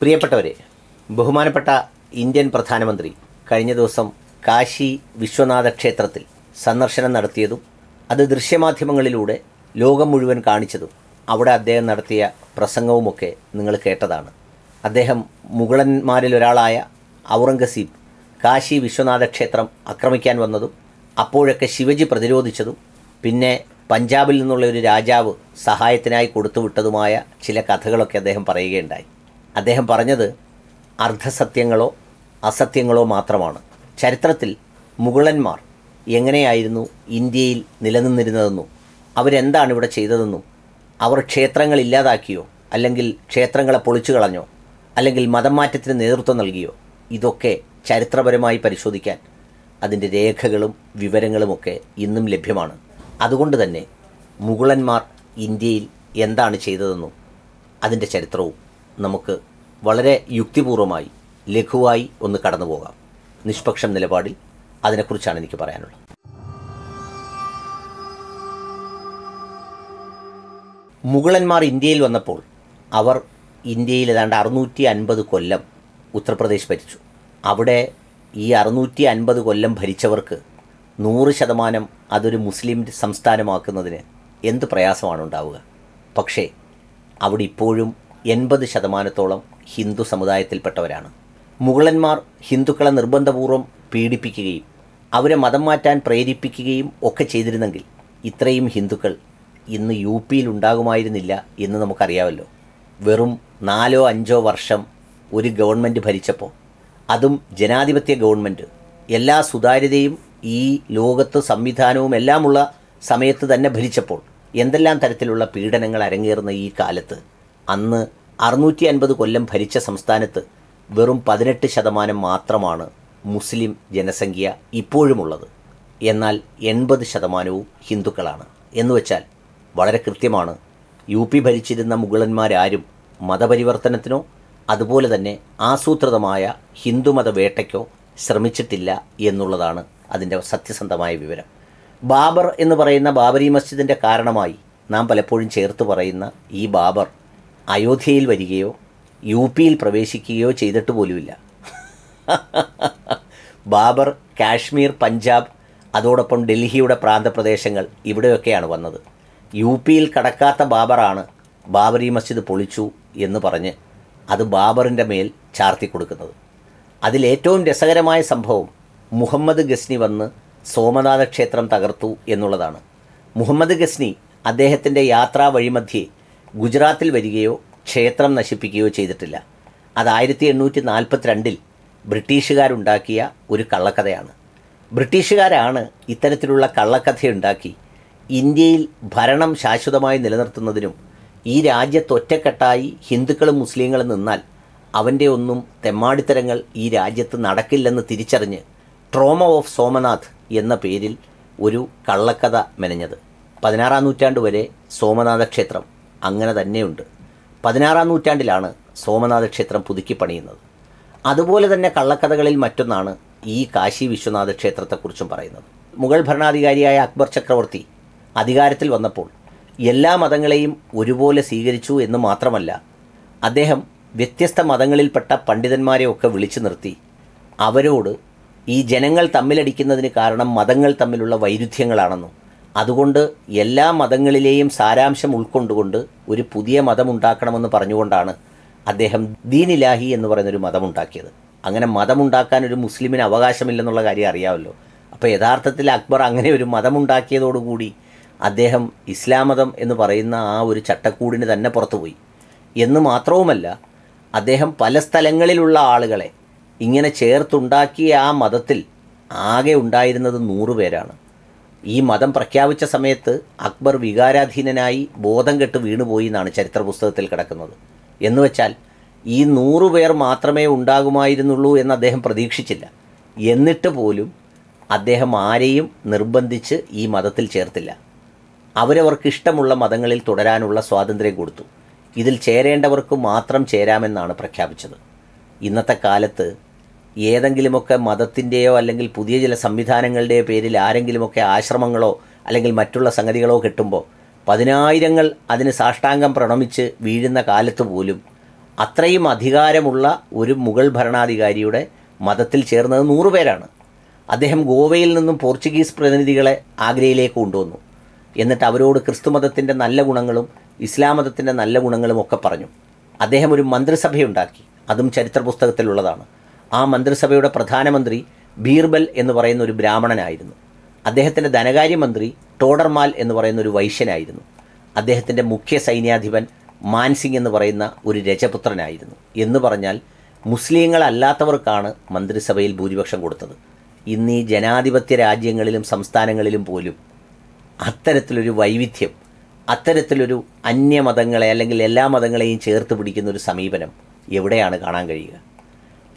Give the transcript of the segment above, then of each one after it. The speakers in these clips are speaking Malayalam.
പ്രിയപ്പെട്ടവരെ ബഹുമാനപ്പെട്ട ഇന്ത്യൻ പ്രധാനമന്ത്രി കഴിഞ്ഞ ദിവസം കാശി വിശ്വനാഥ ക്ഷേത്രത്തിൽ സന്ദർശനം നടത്തിയതും അത് ദൃശ്യമാധ്യമങ്ങളിലൂടെ ലോകം മുഴുവൻ കാണിച്ചതും അവിടെ അദ്ദേഹം നടത്തിയ പ്രസംഗവുമൊക്കെ നിങ്ങൾ കേട്ടതാണ് അദ്ദേഹം മുഗളന്മാരിലൊരാളായ ഔറംഗസീബ് കാശി വിശ്വനാഥ ക്ഷേത്രം ആക്രമിക്കാൻ വന്നതും അപ്പോഴൊക്കെ ശിവജി പ്രതിരോധിച്ചതും പിന്നെ പഞ്ചാബിൽ നിന്നുള്ള ഒരു രാജാവ് സഹായത്തിനായി കൊടുത്തുവിട്ടതുമായ ചില കഥകളൊക്കെ അദ്ദേഹം പറയുകയുണ്ടായി അദ്ദേഹം പറഞ്ഞത് അർദ്ധസത്യങ്ങളോ അസത്യങ്ങളോ മാത്രമാണ് ചരിത്രത്തിൽ മുഗളന്മാർ എങ്ങനെയായിരുന്നു ഇന്ത്യയിൽ നിലനിന്നിരുന്നതെന്നും അവരെന്താണ് ഇവിടെ ചെയ്തതെന്നും അവർ ക്ഷേത്രങ്ങൾ ഇല്ലാതാക്കിയോ അല്ലെങ്കിൽ ക്ഷേത്രങ്ങളെ പൊളിച്ചു കളഞ്ഞോ അല്ലെങ്കിൽ മതം മാറ്റത്തിന് നേതൃത്വം നൽകിയോ ഇതൊക്കെ ചരിത്രപരമായി പരിശോധിക്കാൻ അതിൻ്റെ രേഖകളും വിവരങ്ങളുമൊക്കെ ഇന്നും ലഭ്യമാണ് അതുകൊണ്ട് തന്നെ മുഗളന്മാർ ഇന്ത്യയിൽ എന്താണ് ചെയ്തതെന്നും അതിൻ്റെ ചരിത്രവും നമുക്ക് വളരെ യുക്തിപൂർവമായി ലഘുവായി ഒന്ന് കടന്നു പോകാം നിഷ്പക്ഷം നിലപാടിൽ അതിനെക്കുറിച്ചാണ് എനിക്ക് പറയാനുള്ളത് മുഗളന്മാർ ഇന്ത്യയിൽ വന്നപ്പോൾ അവർ ഇന്ത്യയിൽ ഏതാണ്ട് അറുന്നൂറ്റി അൻപത് കൊല്ലം ഉത്തർപ്രദേശ് ഭരിച്ചു അവിടെ ഈ അറുന്നൂറ്റി അൻപത് കൊല്ലം ഭരിച്ചവർക്ക് നൂറ് ശതമാനം അതൊരു മുസ്ലിം സംസ്ഥാനമാക്കുന്നതിന് എന്ത് പ്രയാസമാണ് ഉണ്ടാവുക പക്ഷേ അവിടെ ഇപ്പോഴും എൺപത് ശതമാനത്തോളം ഹിന്ദു സമുദായത്തിൽപ്പെട്ടവരാണ് മുഗളന്മാർ ഹിന്ദുക്കളെ നിർബന്ധപൂർവ്വം പീഡിപ്പിക്കുകയും അവരെ മതം മാറ്റാൻ പ്രേരിപ്പിക്കുകയും ഒക്കെ ചെയ്തിരുന്നെങ്കിൽ ഇത്രയും ഹിന്ദുക്കൾ ഇന്ന് യു പിയിൽ ഉണ്ടാകുമായിരുന്നില്ല എന്ന് നമുക്കറിയാമല്ലോ വെറും നാലോ അഞ്ചോ വർഷം ഒരു ഗവൺമെൻറ് ഭരിച്ചപ്പോൾ അതും ജനാധിപത്യ ഗവൺമെൻറ് എല്ലാ സുതാര്യതയും ഈ ലോകത്ത് സംവിധാനവും എല്ലാമുള്ള സമയത്ത് തന്നെ ഭരിച്ചപ്പോൾ എന്തെല്ലാം തരത്തിലുള്ള പീഡനങ്ങൾ അരങ്ങേറുന്ന ഈ കാലത്ത് അന്ന് അറുന്നൂറ്റി അൻപത് കൊല്ലം ഭരിച്ച സംസ്ഥാനത്ത് വെറും പതിനെട്ട് ശതമാനം മാത്രമാണ് മുസ്ലിം ജനസംഖ്യ ഇപ്പോഴുമുള്ളത് എന്നാൽ എൺപത് ശതമാനവും ഹിന്ദുക്കളാണ് എന്നുവെച്ചാൽ വളരെ കൃത്യമാണ് യു പി ഭരിച്ചിരുന്ന മുഗളന്മാരാരും മതപരിവർത്തനത്തിനോ അതുപോലെ തന്നെ ആസൂത്രിതമായ ഹിന്ദുമത വേട്ടയ്ക്കോ ശ്രമിച്ചിട്ടില്ല എന്നുള്ളതാണ് അതിൻ്റെ സത്യസന്ധമായ വിവരം ബാബർ എന്ന് പറയുന്ന ബാബരി മസ്ജിദിൻ്റെ കാരണമായി നാം പലപ്പോഴും ചേർത്ത് പറയുന്ന ഈ ബാബർ അയോധ്യയിൽ വരികയോ യു പിയിൽ പ്രവേശിക്കുകയോ ചെയ്തിട്ട് പോലുമില്ല ബാബർ കാശ്മീർ പഞ്ചാബ് അതോടൊപ്പം ഡൽഹിയുടെ പ്രാന്തപ്രദേശങ്ങൾ ഇവിടെയൊക്കെയാണ് വന്നത് യു പിയിൽ കടക്കാത്ത ബാബറാണ് ബാബറി മസ്ജിദ് പൊളിച്ചു എന്ന് പറഞ്ഞ് അത് ബാബറിൻ്റെ മേൽ ചാർത്തി കൊടുക്കുന്നത് അതിലേറ്റവും രസകരമായ സംഭവം മുഹമ്മദ് ഗസ്നി വന്ന് സോമനാഥ ക്ഷേത്രം തകർത്തു എന്നുള്ളതാണ് മുഹമ്മദ് ഗസ്നി അദ്ദേഹത്തിൻ്റെ യാത്രാ വഴിമധ്യേ ഗുജറാത്തിൽ വരികയോ ക്ഷേത്രം നശിപ്പിക്കുകയോ ചെയ്തിട്ടില്ല അത് ആയിരത്തി എണ്ണൂറ്റി രണ്ടിൽ ബ്രിട്ടീഷുകാരുണ്ടാക്കിയ ഒരു കള്ളക്കഥയാണ് ബ്രിട്ടീഷുകാരാണ് ഇത്തരത്തിലുള്ള കള്ളക്കഥയുണ്ടാക്കി ഇന്ത്യയിൽ ഭരണം ശാശ്വതമായി നിലനിർത്തുന്നതിനും ഈ രാജ്യത്ത് ഒറ്റക്കെട്ടായി ഹിന്ദുക്കളും മുസ്ലിങ്ങളും നിന്നാൽ അവൻ്റെ ഒന്നും തെമ്മാടിത്തരങ്ങൾ ഈ രാജ്യത്ത് നടക്കില്ലെന്ന് തിരിച്ചറിഞ്ഞ് ട്രോമ ഓഫ് സോമനാഥ് എന്ന പേരിൽ ഒരു കള്ളക്കഥ മെനഞ്ഞത് പതിനാറാം നൂറ്റാണ്ട് വരെ സോമനാഥ ക്ഷേത്രം അങ്ങനെ തന്നെയുണ്ട് പതിനാറാം നൂറ്റാണ്ടിലാണ് സോമനാഥ ക്ഷേത്രം പുതുക്കി പണിയുന്നത് അതുപോലെ തന്നെ കള്ളക്കഥകളിൽ മറ്റൊന്നാണ് ഈ കാശി വിശ്വനാഥ ക്ഷേത്രത്തെക്കുറിച്ചും പറയുന്നത് മുഗൾ ഭരണാധികാരിയായ അക്ബർ ചക്രവർത്തി അധികാരത്തിൽ വന്നപ്പോൾ എല്ലാ മതങ്ങളെയും ഒരുപോലെ സ്വീകരിച്ചു എന്ന് മാത്രമല്ല അദ്ദേഹം വ്യത്യസ്ത മതങ്ങളിൽപ്പെട്ട പണ്ഡിതന്മാരെയൊക്കെ വിളിച്ചു നിർത്തി അവരോട് ഈ ജനങ്ങൾ തമ്മിലടിക്കുന്നതിന് കാരണം മതങ്ങൾ തമ്മിലുള്ള വൈരുദ്ധ്യങ്ങളാണെന്നും അതുകൊണ്ട് എല്ലാ മതങ്ങളിലെയും സാരാംശം ഉൾക്കൊണ്ടുകൊണ്ട് ഒരു പുതിയ മതമുണ്ടാക്കണമെന്ന് പറഞ്ഞുകൊണ്ടാണ് അദ്ദേഹം ദീനിലാഹി എന്ന് പറയുന്നൊരു മതമുണ്ടാക്കിയത് അങ്ങനെ മതമുണ്ടാക്കാൻ ഒരു മുസ്ലിമിന് അവകാശമില്ലെന്നുള്ള കാര്യം അറിയാമല്ലോ അപ്പോൾ യഥാർത്ഥത്തിൽ അക്ബർ അങ്ങനെ ഒരു മതമുണ്ടാക്കിയതോടുകൂടി അദ്ദേഹം ഇസ്ലാം മതം എന്ന് പറയുന്ന ആ ഒരു ചട്ടക്കൂടിന് തന്നെ പുറത്തുപോയി എന്ന് മാത്രവുമല്ല അദ്ദേഹം പല സ്ഥലങ്ങളിലുള്ള ആളുകളെ ഇങ്ങനെ ചേർത്തുണ്ടാക്കിയ ആ മതത്തിൽ ആകെ ഉണ്ടായിരുന്നത് നൂറ് പേരാണ് ഈ മതം പ്രഖ്യാപിച്ച സമയത്ത് അക്ബർ വികാരാധീനനായി ബോധം കെട്ട് വീണുപോയി എന്നാണ് ചരിത്ര പുസ്തകത്തിൽ കിടക്കുന്നത് എന്നുവെച്ചാൽ ഈ നൂറു പേർ മാത്രമേ ഉണ്ടാകുമായിരുന്നുള്ളൂ എന്ന് അദ്ദേഹം പ്രതീക്ഷിച്ചില്ല എന്നിട്ട് പോലും അദ്ദേഹം ആരെയും നിർബന്ധിച്ച് ഈ മതത്തിൽ ചേർത്തില്ല അവരവർക്കിഷ്ടമുള്ള ഇഷ്ടമുള്ള മതങ്ങളിൽ തുടരാനുള്ള സ്വാതന്ത്ര്യം കൊടുത്തു ഇതിൽ ചേരേണ്ടവർക്ക് മാത്രം ചേരാമെന്നാണ് പ്രഖ്യാപിച്ചത് ഇന്നത്തെ കാലത്ത് ഏതെങ്കിലുമൊക്കെ മതത്തിൻ്റെയോ അല്ലെങ്കിൽ പുതിയ ചില സംവിധാനങ്ങളുടെയോ പേരിൽ ആരെങ്കിലുമൊക്കെ ആശ്രമങ്ങളോ അല്ലെങ്കിൽ മറ്റുള്ള സംഗതികളോ കിട്ടുമ്പോൾ പതിനായിരങ്ങൾ അതിന് സാഷ്ടാംഗം പ്രണമിച്ച് വീഴുന്ന കാലത്ത് പോലും അത്രയും അധികാരമുള്ള ഒരു മുഗൾ ഭരണാധികാരിയുടെ മതത്തിൽ ചേർന്നത് നൂറുപേരാണ് അദ്ദേഹം ഗോവയിൽ നിന്നും പോർച്ചുഗീസ് പ്രതിനിധികളെ ആഗ്രയിലേക്ക് കൊണ്ടുവന്നു എന്നിട്ട് അവരോട് ക്രിസ്തുമതത്തിൻ്റെ നല്ല ഗുണങ്ങളും ഇസ്ലാം മതത്തിൻ്റെ നല്ല ഗുണങ്ങളും ഒക്കെ പറഞ്ഞു അദ്ദേഹം ഒരു മന്ത്രിസഭയുണ്ടാക്കി അതും ചരിത്ര പുസ്തകത്തിലുള്ളതാണ് ആ മന്ത്രിസഭയുടെ പ്രധാനമന്ത്രി ബീർബൽ എന്ന് പറയുന്ന ഒരു ബ്രാഹ്മണനായിരുന്നു അദ്ദേഹത്തിൻ്റെ ധനകാര്യമന്ത്രി ടോഡർമാൽ എന്ന് പറയുന്ന ഒരു വൈശ്യനായിരുന്നു അദ്ദേഹത്തിൻ്റെ മുഖ്യ സൈന്യാധിപൻ മാൻസിംഗ് എന്ന് പറയുന്ന ഒരു രജപുത്രനായിരുന്നു എന്ന് പറഞ്ഞാൽ മുസ്ലിങ്ങളല്ലാത്തവർക്കാണ് മന്ത്രിസഭയിൽ ഭൂരിപക്ഷം കൊടുത്തത് ഇന്ന് ഈ ജനാധിപത്യ രാജ്യങ്ങളിലും സംസ്ഥാനങ്ങളിലും പോലും അത്തരത്തിലൊരു വൈവിധ്യം അത്തരത്തിലൊരു അന്യമതങ്ങളെ അല്ലെങ്കിൽ എല്ലാ മതങ്ങളെയും ചേർത്ത് പിടിക്കുന്ന ഒരു സമീപനം എവിടെയാണ് കാണാൻ കഴിയുക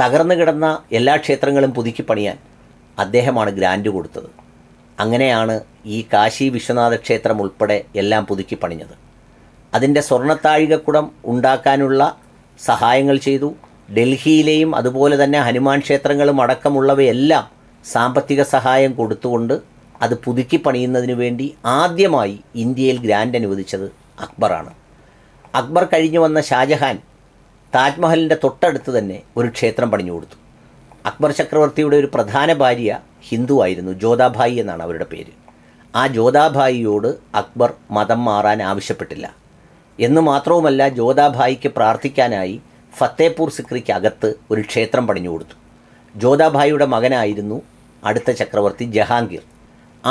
തകർന്നു കിടന്ന എല്ലാ ക്ഷേത്രങ്ങളും പുതുക്കി പണിയാൻ അദ്ദേഹമാണ് ഗ്രാൻഡ് കൊടുത്തത് അങ്ങനെയാണ് ഈ കാശി വിശ്വനാഥ ക്ഷേത്രം ഉൾപ്പെടെ എല്ലാം പുതുക്കി പണിഞ്ഞത് അതിൻ്റെ സ്വർണ്ണത്താഴികക്കുടം ഉണ്ടാക്കാനുള്ള സഹായങ്ങൾ ചെയ്തു ഡൽഹിയിലെയും അതുപോലെ തന്നെ ഹനുമാൻ ക്ഷേത്രങ്ങളും അടക്കമുള്ളവയെല്ലാം സാമ്പത്തിക സഹായം കൊടുത്തുകൊണ്ട് അത് പുതുക്കി പണിയുന്നതിന് വേണ്ടി ആദ്യമായി ഇന്ത്യയിൽ ഗ്രാൻഡ് അനുവദിച്ചത് അക്ബറാണ് അക്ബർ കഴിഞ്ഞു വന്ന ഷാജഹാൻ താജ്മഹലിൻ്റെ തൊട്ടടുത്ത് തന്നെ ഒരു ക്ഷേത്രം പണിഞ്ഞു കൊടുത്തു അക്ബർ ചക്രവർത്തിയുടെ ഒരു പ്രധാന ഭാര്യ ഹിന്ദു ആയിരുന്നു ജ്യോതാഭായി എന്നാണ് അവരുടെ പേര് ആ ജ്യോതാഭായിയോട് അക്ബർ മതം മാറാൻ ആവശ്യപ്പെട്ടില്ല എന്ന് മാത്രവുമല്ല ജ്യോതാഭായിക്ക് പ്രാർത്ഥിക്കാനായി ഫത്തേപൂർ സിക്രിക്ക് അകത്ത് ഒരു ക്ഷേത്രം പണിഞ്ഞു കൊടുത്തു ജ്യോതാഭായിയുടെ മകനായിരുന്നു അടുത്ത ചക്രവർത്തി ജഹാംഗീർ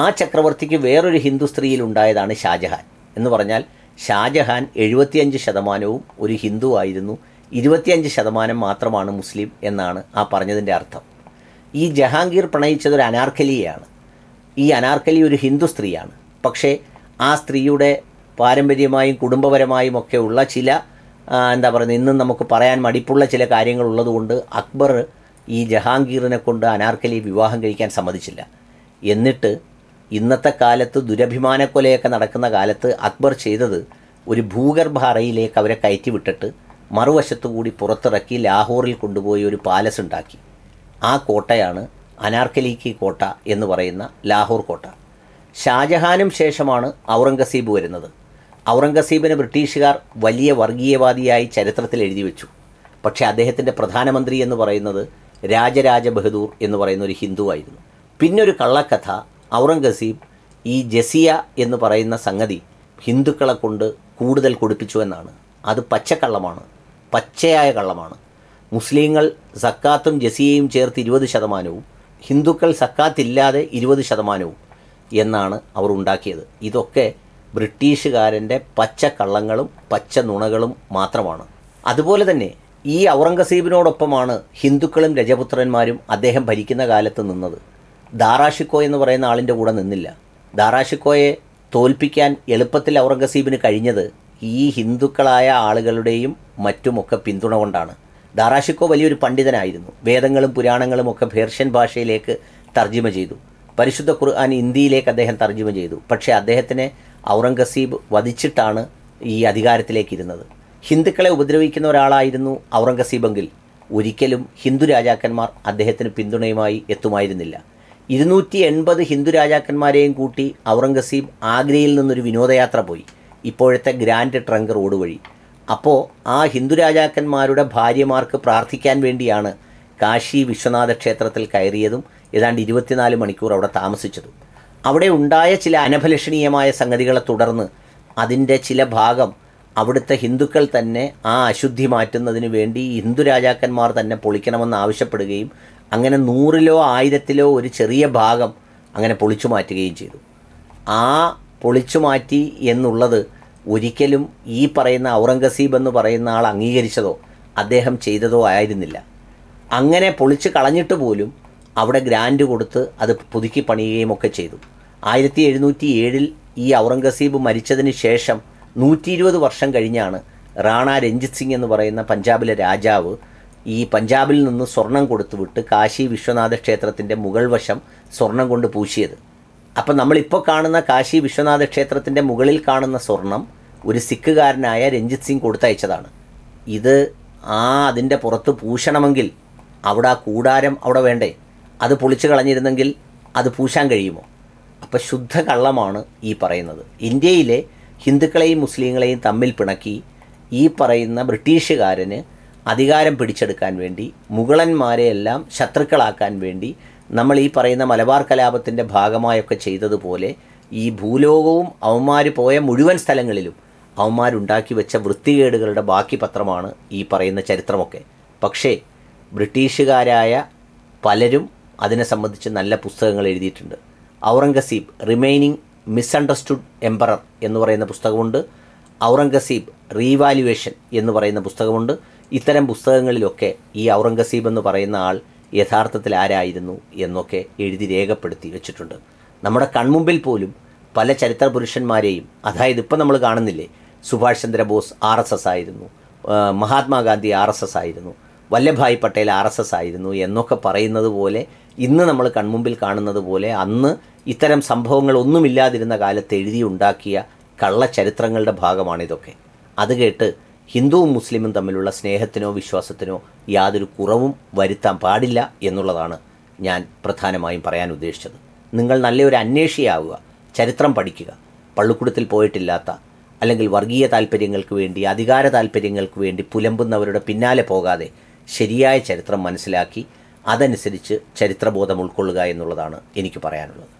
ആ ചക്രവർത്തിക്ക് വേറൊരു ഹിന്ദു ഉണ്ടായതാണ് ഷാജഹാൻ എന്ന് പറഞ്ഞാൽ ഷാജഹാൻ എഴുപത്തിയഞ്ച് ശതമാനവും ഒരു ഹിന്ദു ആയിരുന്നു ഇരുപത്തിയഞ്ച് ശതമാനം മാത്രമാണ് മുസ്ലിം എന്നാണ് ആ പറഞ്ഞതിൻ്റെ അർത്ഥം ഈ ജഹാംഗീർ പ്രണയിച്ചത് ഒരു അനാർക്കലിയാണ് ഈ അനാർക്കലി ഒരു ഹിന്ദു സ്ത്രീയാണ് പക്ഷേ ആ സ്ത്രീയുടെ പാരമ്പര്യമായും കുടുംബപരമായും ഒക്കെയുള്ള ചില എന്താ പറയുന്നത് ഇന്നും നമുക്ക് പറയാൻ മടിപ്പുള്ള ചില കാര്യങ്ങൾ ഉള്ളതുകൊണ്ട് അക്ബർ ഈ ജഹാംഗീറിനെ കൊണ്ട് അനാർക്കലി വിവാഹം കഴിക്കാൻ സമ്മതിച്ചില്ല എന്നിട്ട് ഇന്നത്തെ കാലത്ത് ദുരഭിമാനക്കൊലയൊക്കെ നടക്കുന്ന കാലത്ത് അക്ബർ ചെയ്തത് ഒരു ഭൂഗർഭ അറയിലേക്ക് അവരെ കയറ്റി വിട്ടിട്ട് മറുവശത്തുകൂടി പുറത്തിറക്കി ലാഹോറിൽ കൊണ്ടുപോയി ഒരു പാലസ് ഉണ്ടാക്കി ആ കോട്ടയാണ് അനാർക്കലിക്ക് കോട്ട എന്ന് പറയുന്ന ലാഹോർ കോട്ട ഷാജഹാനും ശേഷമാണ് ഔറംഗസീബ് വരുന്നത് ഔറംഗസീബിനെ ബ്രിട്ടീഷുകാർ വലിയ വർഗീയവാദിയായി ചരിത്രത്തിൽ എഴുതി വെച്ചു പക്ഷേ അദ്ദേഹത്തിൻ്റെ പ്രധാനമന്ത്രി എന്ന് പറയുന്നത് രാജരാജ ബഹദൂർ എന്ന് പറയുന്ന ഒരു ഹിന്ദുവായിരുന്നു പിന്നൊരു കള്ളക്കഥ ഔറംഗസീബ് ഈ ജസിയ എന്ന് പറയുന്ന സംഗതി ഹിന്ദുക്കളെ കൊണ്ട് കൂടുതൽ കൊടുപ്പിച്ചു എന്നാണ് അത് പച്ചക്കള്ളമാണ് പച്ചയായ കള്ളമാണ് മുസ്ലിങ്ങൾ സക്കാത്തും ജസിയയും ചേർത്ത് ഇരുപത് ശതമാനവും ഹിന്ദുക്കൾ സക്കാത്തില്ലാതെ ഇരുപത് ശതമാനവും എന്നാണ് അവർ ഉണ്ടാക്കിയത് ഇതൊക്കെ ബ്രിട്ടീഷുകാരൻ്റെ പച്ച കള്ളങ്ങളും പച്ച നുണകളും മാത്രമാണ് അതുപോലെ തന്നെ ഈ ഔറംഗസീബിനോടൊപ്പമാണ് ഹിന്ദുക്കളും രജപുത്രന്മാരും അദ്ദേഹം ഭരിക്കുന്ന കാലത്ത് നിന്നത് ദാറാഷിക്കോ എന്ന് പറയുന്ന ആളിൻ്റെ കൂടെ നിന്നില്ല ദാറാഷിക്കോയെ തോൽപ്പിക്കാൻ എളുപ്പത്തിൽ ഔറംഗസീബിന് കഴിഞ്ഞത് ഈ ഹിന്ദുക്കളായ ആളുകളുടെയും മറ്റുമൊക്കെ പിന്തുണ കൊണ്ടാണ് ദാറാഷിക്കോ വലിയൊരു പണ്ഡിതനായിരുന്നു വേദങ്ങളും പുരാണങ്ങളും ഒക്കെ പേർഷ്യൻ ഭാഷയിലേക്ക് തർജ്ജിമ ചെയ്തു പരിശുദ്ധ ഖുർആൻ ഇന്ത്യയിലേക്ക് അദ്ദേഹം തർജ്ജിമ ചെയ്തു പക്ഷേ അദ്ദേഹത്തിനെ ഔറംഗസീബ് വധിച്ചിട്ടാണ് ഈ അധികാരത്തിലേക്ക് ഇരുന്നത് ഹിന്ദുക്കളെ ഉപദ്രവിക്കുന്ന ഒരാളായിരുന്നു ഔറംഗസീബെങ്കിൽ ഒരിക്കലും ഹിന്ദു രാജാക്കന്മാർ അദ്ദേഹത്തിന് പിന്തുണയുമായി എത്തുമായിരുന്നില്ല ഇരുന്നൂറ്റി എൺപത് ഹിന്ദു രാജാക്കന്മാരെയും കൂട്ടി ഔറംഗസീബ് ആഗ്രയിൽ നിന്നൊരു വിനോദയാത്ര പോയി ഇപ്പോഴത്തെ ഗ്രാൻഡ് ട്രങ്ക് റോഡ് വഴി അപ്പോൾ ആ ഹിന്ദു രാജാക്കന്മാരുടെ ഭാര്യമാർക്ക് പ്രാർത്ഥിക്കാൻ വേണ്ടിയാണ് കാശി വിശ്വനാഥ ക്ഷേത്രത്തിൽ കയറിയതും ഏതാണ്ട് ഇരുപത്തിനാല് മണിക്കൂർ അവിടെ താമസിച്ചതും അവിടെ ഉണ്ടായ ചില അനഭലഷണീയമായ സംഗതികളെ തുടർന്ന് അതിൻ്റെ ചില ഭാഗം അവിടുത്തെ ഹിന്ദുക്കൾ തന്നെ ആ അശുദ്ധി മാറ്റുന്നതിന് വേണ്ടി ഹിന്ദു രാജാക്കന്മാർ തന്നെ പൊളിക്കണമെന്ന് ആവശ്യപ്പെടുകയും അങ്ങനെ നൂറിലോ ആയിരത്തിലോ ഒരു ചെറിയ ഭാഗം അങ്ങനെ പൊളിച്ചു മാറ്റുകയും ചെയ്തു ആ പൊളിച്ചു മാറ്റി എന്നുള്ളത് ഒരിക്കലും ഈ പറയുന്ന ഔറംഗസീബ് എന്ന് പറയുന്ന ആൾ അംഗീകരിച്ചതോ അദ്ദേഹം ചെയ്തതോ ആയിരുന്നില്ല അങ്ങനെ പൊളിച്ചു കളഞ്ഞിട്ട് പോലും അവിടെ ഗ്രാൻഡ് കൊടുത്ത് അത് പുതുക്കി പണിയുകയും ഒക്കെ ചെയ്തു ആയിരത്തി എഴുന്നൂറ്റി ഏഴിൽ ഈ ഔറംഗസീബ് മരിച്ചതിന് ശേഷം നൂറ്റി ഇരുപത് വർഷം കഴിഞ്ഞാണ് റാണ രഞ്ജിത് സിംഗ് എന്ന് പറയുന്ന പഞ്ചാബിലെ രാജാവ് ഈ പഞ്ചാബിൽ നിന്ന് സ്വർണം കൊടുത്തു വിട്ട് കാശി വിശ്വനാഥ ക്ഷേത്രത്തിൻ്റെ മുകൾ വശം സ്വർണം കൊണ്ട് പൂശിയത് അപ്പം നമ്മളിപ്പോൾ കാണുന്ന കാശി വിശ്വനാഥ ക്ഷേത്രത്തിൻ്റെ മുകളിൽ കാണുന്ന സ്വർണം ഒരു സിഖുകാരനായ രഞ്ജിത് സിംഗ് കൊടുത്തയച്ചതാണ് ഇത് ആ അതിൻ്റെ പുറത്ത് പൂശണമെങ്കിൽ അവിടെ ആ കൂടാരം അവിടെ വേണ്ടേ അത് പൊളിച്ചു കളഞ്ഞിരുന്നെങ്കിൽ അത് പൂശാൻ കഴിയുമോ അപ്പോൾ ശുദ്ധ കള്ളമാണ് ഈ പറയുന്നത് ഇന്ത്യയിലെ ഹിന്ദുക്കളെയും മുസ്ലിങ്ങളെയും തമ്മിൽ പിണക്കി ഈ പറയുന്ന ബ്രിട്ടീഷുകാരന് അധികാരം പിടിച്ചെടുക്കാൻ വേണ്ടി മുഗളന്മാരെയെല്ലാം ശത്രുക്കളാക്കാൻ വേണ്ടി നമ്മൾ ഈ പറയുന്ന മലബാർ കലാപത്തിൻ്റെ ഭാഗമായൊക്കെ ചെയ്തതുപോലെ ഈ ഭൂലോകവും അവന്മാർ പോയ മുഴുവൻ സ്ഥലങ്ങളിലും അവന്മാരുണ്ടാക്കി വെച്ച വൃത്തികേടുകളുടെ ബാക്കി പത്രമാണ് ഈ പറയുന്ന ചരിത്രമൊക്കെ പക്ഷേ ബ്രിട്ടീഷുകാരായ പലരും അതിനെ സംബന്ധിച്ച് നല്ല പുസ്തകങ്ങൾ എഴുതിയിട്ടുണ്ട് ഔറംഗസീബ് റിമൈനിങ് മിസ്അണ്ടർസ്റ്റുഡ് എംപറർ എന്ന് പറയുന്ന പുസ്തകമുണ്ട് ഔറംഗസീബ് റീവാലുവേഷൻ എന്ന് പറയുന്ന പുസ്തകമുണ്ട് ഇത്തരം പുസ്തകങ്ങളിലൊക്കെ ഈ ഔറംഗസീബ് എന്ന് പറയുന്ന ആൾ യഥാർത്ഥത്തിൽ ആരായിരുന്നു എന്നൊക്കെ എഴുതി രേഖപ്പെടുത്തി വെച്ചിട്ടുണ്ട് നമ്മുടെ കൺമുമ്പിൽ പോലും പല ചരിത്ര പുരുഷന്മാരെയും അതായത് ഇപ്പം നമ്മൾ കാണുന്നില്ലേ Subhash Chandra Bose R S S ആയിരുന്നു മഹാത്മാഗാന്ധി ആർ എസ് എസ് ആയിരുന്നു Vallabhbhai Patel R S S ആയിരുന്നു എന്നൊക്കെ പറയുന്നത് പോലെ ഇന്ന് നമ്മൾ കൺമുമ്പിൽ കാണുന്നത് പോലെ അന്ന് ഇത്തരം സംഭവങ്ങൾ ഒന്നുമില്ലാതിരുന്ന കാലത്ത് എഴുതിയുണ്ടാക്കിയ കള്ളചരിത്രങ്ങളുടെ ഭാഗമാണിതൊക്കെ അത് കേട്ട് ഹിന്ദുവും മുസ്ലിമും തമ്മിലുള്ള സ്നേഹത്തിനോ വിശ്വാസത്തിനോ യാതൊരു കുറവും വരുത്താൻ പാടില്ല എന്നുള്ളതാണ് ഞാൻ പ്രധാനമായും പറയാൻ ഉദ്ദേശിച്ചത് നിങ്ങൾ നല്ലൊരു അന്വേഷിയാവുക ചരിത്രം പഠിക്കുക പള്ളിക്കൂടത്തിൽ പോയിട്ടില്ലാത്ത അല്ലെങ്കിൽ വർഗീയ താല്പര്യങ്ങൾക്ക് വേണ്ടി അധികാര താല്പര്യങ്ങൾക്ക് വേണ്ടി പുലമ്പുന്നവരുടെ പിന്നാലെ പോകാതെ ശരിയായ ചരിത്രം മനസ്സിലാക്കി അതനുസരിച്ച് ചരിത്രബോധം ഉൾക്കൊള്ളുക എന്നുള്ളതാണ് എനിക്ക് പറയാനുള്ളത്